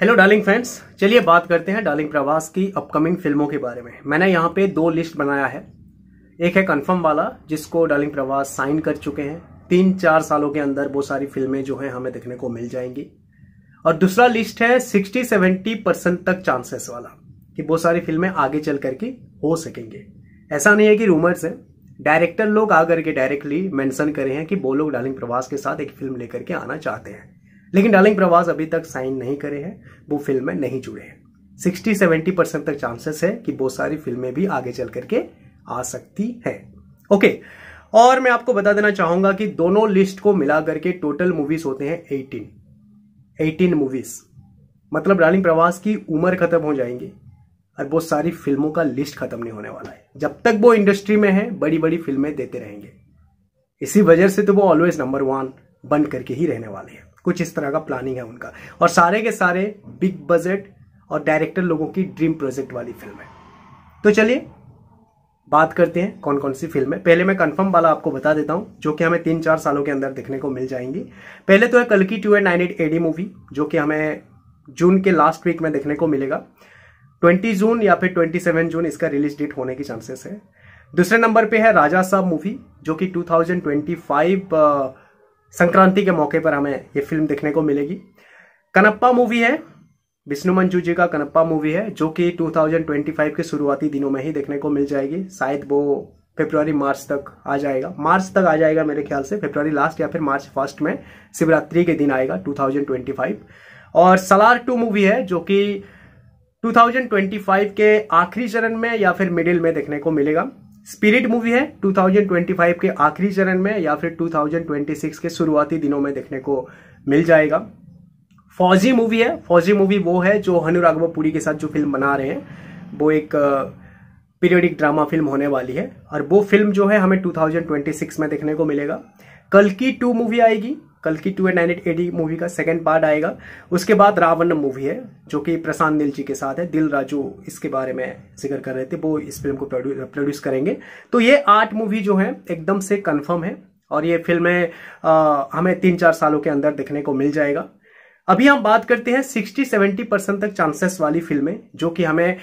hello darling friends चलिए बात करते हैं डार्लिंग प्रवास की अपकमिंग फिल्मों के बारे में मैंने यहाँ पे दो लिस्ट बनाया है एक है कंफर्म वाला जिसको डार्लिंग प्रवास साइन कर चुके हैं तीन चार सालों के अंदर वो सारी फिल्में जो हैं हमें देखने को मिल जाएंगी और दूसरा लिस्ट है सिक्सटी सेवेंटी परसेंट तक चांसेस वाला कि वो सारी फिल्में आगे चल करके हो सकेंगे ऐसा नहीं है कि रूमर्स हैं डायरेक्टर लोग आकर के डायरेक्टली मैंसन करे हैं कि वो लोग डार्लिंग प्रवास के साथ एक फिल्म लेकर के आना चाहते हैं लेकिन डार्लिंग प्रवास अभी तक साइन नहीं करे हैं वो फिल्म में नहीं जुड़े हैं सिक्सटी सेवेंटी परसेंट तक चांसेस है कि बहुत सारी फिल्में भी आगे चल करके आ सकती है ओके और मैं आपको बता देना चाहूंगा कि दोनों लिस्ट को मिला करके टोटल मूवीज होते हैं एटीन एटीन मूवीज मतलब डार्लिंग प्रवास की उम्र खत्म हो जाएंगी और बहुत सारी फिल्मों का लिस्ट खत्म नहीं होने वाला है जब तक वो इंडस्ट्री में है बड़ी बड़ी फिल्में देते रहेंगे इसी वजह से तो वो ऑलवेज नंबर वन बन करके ही रहने वाले हैं कुछ इस तरह का प्लानिंग है उनका और सारे के सारे बिग बजट और डायरेक्टर लोगों की ड्रीम प्रोजेक्ट वाली फिल्म है तो चलिए बात करते हैं कौन कौन सी फिल्म है पहले मैं कंफर्म वाला आपको बता देता हूं जो कि हमें तीन चार सालों के अंदर देखने को मिल जाएंगी पहले तो है कल की two and nine eight AD movie जो कि हमें जून के लास्ट वीक में देखने को मिलेगा 20 जून या फिर 27 जून इसका रिलीज डेट होने की चांसेस है दूसरे नंबर पे है राजा साहब मूवी जो कि 2025 संक्रांति के मौके पर हमें ये फिल्म देखने को मिलेगी कनप्पा मूवी है विष्णु मंजू जी का कनप्पा मूवी है जो कि 2025 के शुरुआती दिनों में ही देखने को मिल जाएगी शायद वो फेब्रवरी मार्च तक आ जाएगा मार्च तक आ जाएगा मेरे ख्याल से फेब्रुवरी लास्ट या फिर मार्च फर्स्ट में शिवरात्रि के दिन आएगा 2025 और सलार टू मूवी है जो कि 2025 के आखिरी चरण में या फिर मिडिल में देखने को मिलेगा स्पिरिट मूवी है 2025 के आखिरी चरण में या फिर 2026 के शुरुआती दिनों में देखने को मिल जाएगा फौजी मूवी है फौजी मूवी वो है जो हनु राघवा पुरी के साथ जो फिल्म बना रहे हैं वो एक पीरियडिक ड्रामा फिल्म होने वाली है और वो फिल्म जो है हमें 2026 में देखने को मिलेगा कल की टू मूवी आएगी कल की टू एंड मूवी का सेकंड पार्ट आएगा उसके बाद रावण मूवी है जो कि प्रशांत नील जी के साथ है दिल राजू इसके बारे में जिक्र कर रहे थे वो इस फिल्म को प्रोड्यूस करेंगे तो ये आठ मूवी जो है एकदम से कन्फर्म है और ये फिल्में हमें तीन चार सालों के अंदर देखने को मिल जाएगा अभी हम बात करते हैं 60-70 परसेंट तक चांसेस वाली फिल्में जो कि हमें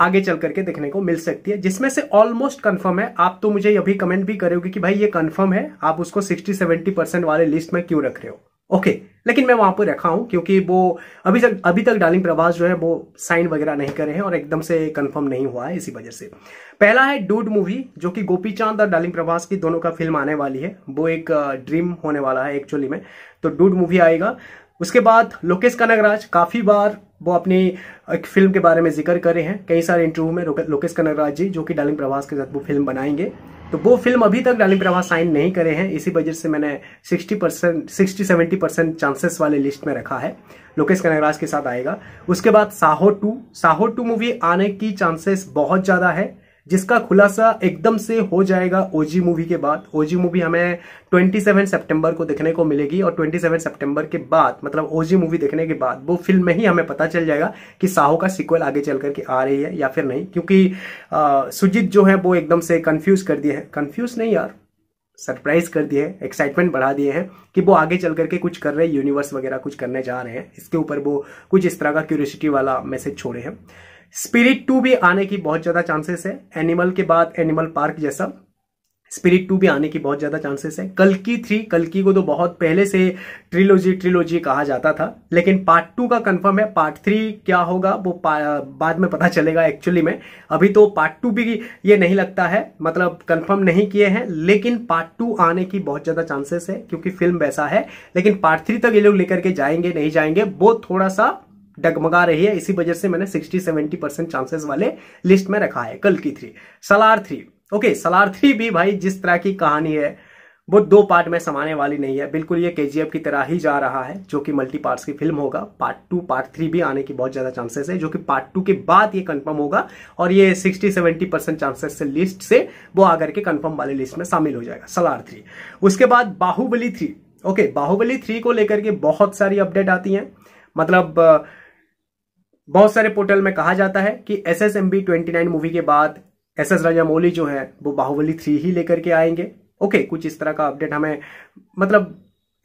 आगे चल करके देखने को मिल सकती है जिसमें से ऑलमोस्ट कंफर्म है आप तो मुझे अभी कमेंट भी करोगे कि भाई ये कंफर्म है आप उसको 60-70 परसेंट वाले लिस्ट में क्यों रख रहे हो ओके okay, लेकिन मैं वहां पर रखा हूं क्योंकि वो अभी तक अभी तक डालिंग प्रभास जो है वो साइन वगैरह नहीं करे हैं और एकदम से कंफर्म नहीं हुआ है इसी वजह से पहला है डूड मूवी जो कि गोपी चांद और डालिंग प्रभास की दोनों का फिल्म आने वाली है वो एक ड्रीम होने वाला है एक्चुअली में तो डूड मूवी आएगा उसके बाद लोकेश कनगराज काफी बार वो अपनी एक फिल्म के बारे में जिक्र करे हैं कई सारे इंटरव्यू में लोकेश कनगराज जी जो कि डालिंग प्रभास के साथ वो फिल्म बनाएंगे तो वो फिल्म अभी तक डालिंग प्रभास साइन नहीं करे हैं इसी वजह से मैंने 60 percent sixty seventy percent chances वाले लिस्ट में रखा है लोकेश कनगराज के साथ आएगा उसके बाद Saaho two Saaho two movie आने की चांसेस बहुत ज़्यादा है जिसका खुलासा एकदम से हो जाएगा ओजी मूवी के बाद ओजी मूवी हमें 27 सितंबर को देखने को मिलेगी और 27 सितंबर के बाद मतलब ओजी मूवी देखने के बाद वो फिल्म में ही हमें पता चल जाएगा कि साहो का सीक्वल आगे चल करके आ रही है या फिर नहीं क्योंकि सुजीत जो है वो एकदम से कन्फ्यूज कर दिए हैं कन्फ्यूज नहीं यार सरप्राइज कर दिए हैं एक्साइटमेंट बढ़ा दिए हैं कि वो आगे चल करके कुछ कर रहे हैं यूनिवर्स वगैरह कुछ करने जा रहे हैं इसके ऊपर वो कुछ इस तरह का क्यूरियसिटी वाला मैसेज छोड़े हैं स्पिरिट टू भी आने की बहुत ज्यादा चांसेस है एनिमल के बाद एनिमल पार्क जैसा स्पिरिट टू भी आने की बहुत ज्यादा चांसेस है कल की थ्री कल की को तो बहुत पहले से ट्रिलोजी ट्रिलोजी कहा जाता था लेकिन पार्ट टू का कंफर्म है पार्ट थ्री क्या होगा वो बाद में पता चलेगा एक्चुअली में अभी तो पार्ट टू भी ये नहीं लगता है मतलब कंफर्म नहीं किए हैं लेकिन पार्ट टू आने की बहुत ज्यादा चांसेस है क्योंकि फिल्म वैसा है लेकिन पार्ट थ्री तक ये लोग लेकर के जाएंगे नहीं जाएंगे वो थोड़ा सा डगमगा रही है इसी वजह से मैंने 60-70 परसेंट चांसेस वाले लिस्ट में रखा है कल की three Salaar three okay Salaar three भी भाई जिस तरह की कहानी है वो दो पार्ट में समाने वाली नहीं है बिल्कुल ये के की तरह ही जा रहा है जो कि मल्टी पार्ट्स की फिल्म होगा पार्ट टू पार्ट थ्री भी आने की बहुत ज़्यादा चांसेस है जो कि पार्ट टू के बाद ये कंफर्म होगा और ये 60-70 परसेंट चांसेस से लिस्ट से वो आकर के कंफर्म वाले लिस्ट में शामिल हो जाएगा सलार थ्री उसके बाद Baahubali three okay Baahubali three को लेकर के बहुत सारी अपडेट आती है मतलब बहुत सारे पोर्टल में कहा जाता है कि S S M B twenty nine movie के बाद एस एस राजामौली जो है वो बाहुबली थ्री ही लेकर के आएंगे ओके okay, कुछ इस तरह का अपडेट हमें मतलब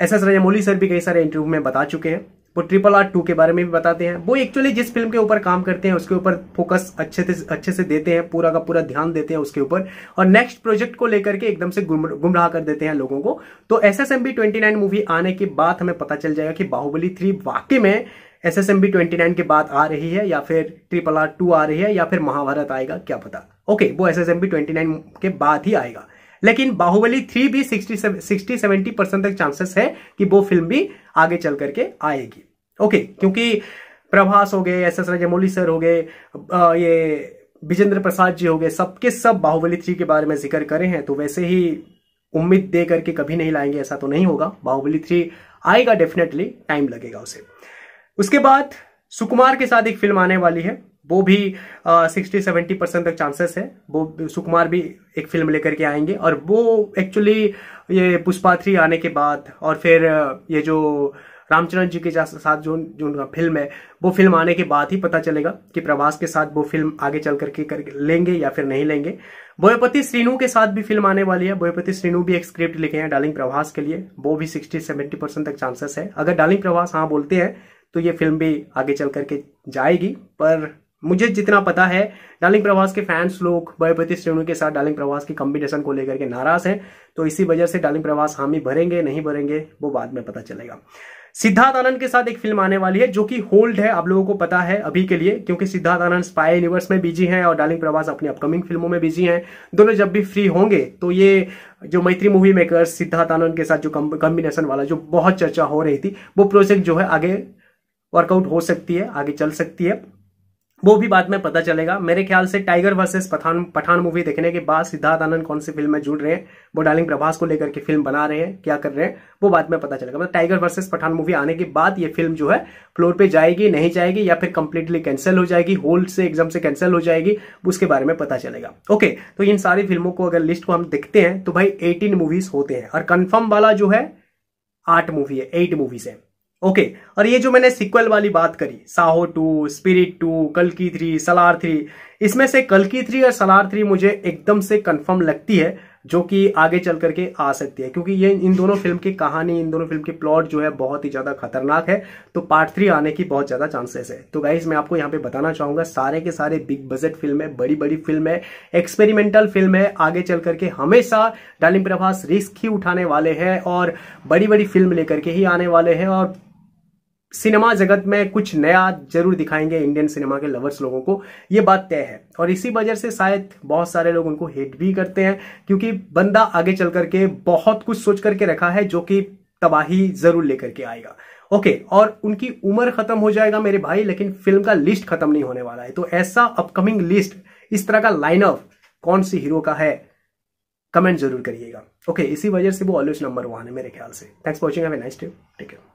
एस एस राजामौली सर भी कई सारे इंटरव्यू में बता चुके हैं वो ट्रिपल आर टू के बारे में भी बताते हैं वो एक्चुअली जिस फिल्म के ऊपर काम करते हैं उसके ऊपर फोकस अच्छे से अच्छे से देते हैं पूरा का पूरा ध्यान देते हैं उसके ऊपर और नेक्स्ट प्रोजेक्ट को लेकर के एकदम से गुमराह कर देते हैं लोगों को तो S S M B twenty nine movie आने के बाद हमें पता चल जाएगा कि बाहुबली थ्री वाकई में S S M B twenty nine के बाद आ रही है या फिर ट्रिपल आर टू आ रही है या फिर महाभारत आएगा क्या पता ओके वो S S M B twenty nine के बाद ही आएगा लेकिन बाहुबली थ्री भी सिक्सटी सिक्सटी सेवेंटी परसेंट तक चांसेस है कि वो फिल्म भी आगे चल करके आएगी ओके क्योंकि प्रभास हो गए एस एस राजमौली सर हो गए ये विजेंद्र प्रसाद जी हो गए सबके सब बाहुबली थ्री के बारे में जिक्र करें हैं तो वैसे ही उम्मीद दे करके कभी नहीं लाएंगे ऐसा तो नहीं होगा बाहुबली थ्री आएगा डेफिनेटली टाइम लगेगा उसे उसके बाद सुकुमार के साथ एक फिल्म आने वाली है वो भी सिक्सटी सेवेंटी परसेंट तक चांसेस है वो सुकुमार भी एक फिल्म लेकर के आएंगे और वो एक्चुअली ये पुष्पा थ्री आने के बाद और फिर ये जो रामचरण जी के साथ जो जो उनका फिल्म है वो फिल्म आने के बाद ही पता चलेगा कि प्रभास के साथ वो फिल्म आगे चल करके कर लेंगे या फिर नहीं लेंगे बोयपति श्रीनु के साथ भी फिल्म आने वाली है बोयपति श्रीनु भी एक स्क्रिप्ट लिखे हैं डार्लिंग प्रभास के लिए वो भी सिक्सटी सेवेंटी परसेंट तक चांसेस है अगर डार्लिंग प्रभास हाँ बोलते हैं तो ये फिल्म भी आगे चल करके जाएगी पर मुझे जितना पता है डार्लिंग प्रवास के फैंस लोग बयपति श्रेणु के साथ डार्लिंग प्रवास की कॉम्बिनेशन को लेकर के नाराज हैं तो इसी वजह से डार्लिंग प्रवास हामी भरेंगे नहीं भरेंगे वो बाद में पता चलेगा सिद्धार्थ आनंद के साथ एक फिल्म आने वाली है जो कि होल्ड है आप लोगों को पता है अभी के लिए क्योंकि सिद्धार्थ आनंद स्पाई यूनिवर्स में बिजी हैं और डार्लिंग प्रवास अपनी अपकमिंग फिल्मों में बिजी हैं दोनों जब भी फ्री होंगे तो ये जो मैत्री मूवी मेकर सिद्धार्थ आनंद के साथ जो कॉम्बिनेशन वाला जो बहुत चर्चा हो रही थी वो प्रोजेक्ट जो है आगे वर्कआउट हो सकती है आगे चल सकती है वो भी बाद में पता चलेगा मेरे ख्याल से Tiger versus Pathaan Pathaan movie देखने के बाद सिद्धार्थ आनंद कौन सी फिल्म में जुड़ रहे हैं वो डार्लिंग प्रभास को लेकर के फिल्म बना रहे हैं क्या कर रहे हैं वो बाद में पता चलेगा मतलब टाइगर वर्सेस पठान मूवी आने के बाद ये फिल्म जो है फ्लोर पे जाएगी नहीं जाएगी या फिर कंप्लीटली कैंसिल हो जाएगी होल्ड से एग्जाम से कैंसिल हो जाएगी उसके बारे में पता चलेगा ओके तो इन सारी फिल्मों को अगर लिस्ट को हम देखते हैं तो भाई एटीन मूवीज होते हैं और कन्फर्म वाला जो है आठ मूवी है एट मूवीज है ओके okay, और ये जो मैंने सिक्वल वाली बात करी साहो टू स्पिरिट टू कलकी थ्री सलार थ्री इसमें से कलकी थ्री और सलार थ्री मुझे एकदम से कंफर्म लगती है जो कि आगे चल करके आ सकती है क्योंकि ये इन दोनों फिल्म की कहानी इन दोनों फिल्म की प्लॉट जो है बहुत ही ज़्यादा खतरनाक है तो पार्ट थ्री आने की बहुत ज़्यादा चांसेस है तो गाइज मैं आपको यहाँ पे बताना चाहूंगा सारे के सारे बिग बजट फिल्म है बड़ी बड़ी फिल्म है एक्सपेरिमेंटल फिल्म है आगे चल करके हमेशा डालिम प्रभास रिस्क ही उठाने वाले हैं और बड़ी बड़ी फिल्म लेकर के ही आने वाले हैं और सिनेमा जगत में कुछ नया जरूर दिखाएंगे इंडियन सिनेमा के लवर्स लोगों को ये बात तय है और इसी वजह से शायद बहुत सारे लोग उनको हेट भी करते हैं क्योंकि बंदा आगे चल करके बहुत कुछ सोच करके रखा है जो कि तबाही जरूर लेकर के आएगा ओके okay, और उनकी उम्र खत्म हो जाएगा मेरे भाई लेकिन फिल्म का लिस्ट खत्म नहीं होने वाला है तो ऐसा अपकमिंग लिस्ट इस तरह का लाइनअप कौन सी हीरो का है कमेंट जरूर करिएगा ओके okay, इसी वजह से वो ऑलवेज नंबर वन है मेरे ख्याल से thanks for watching nice take care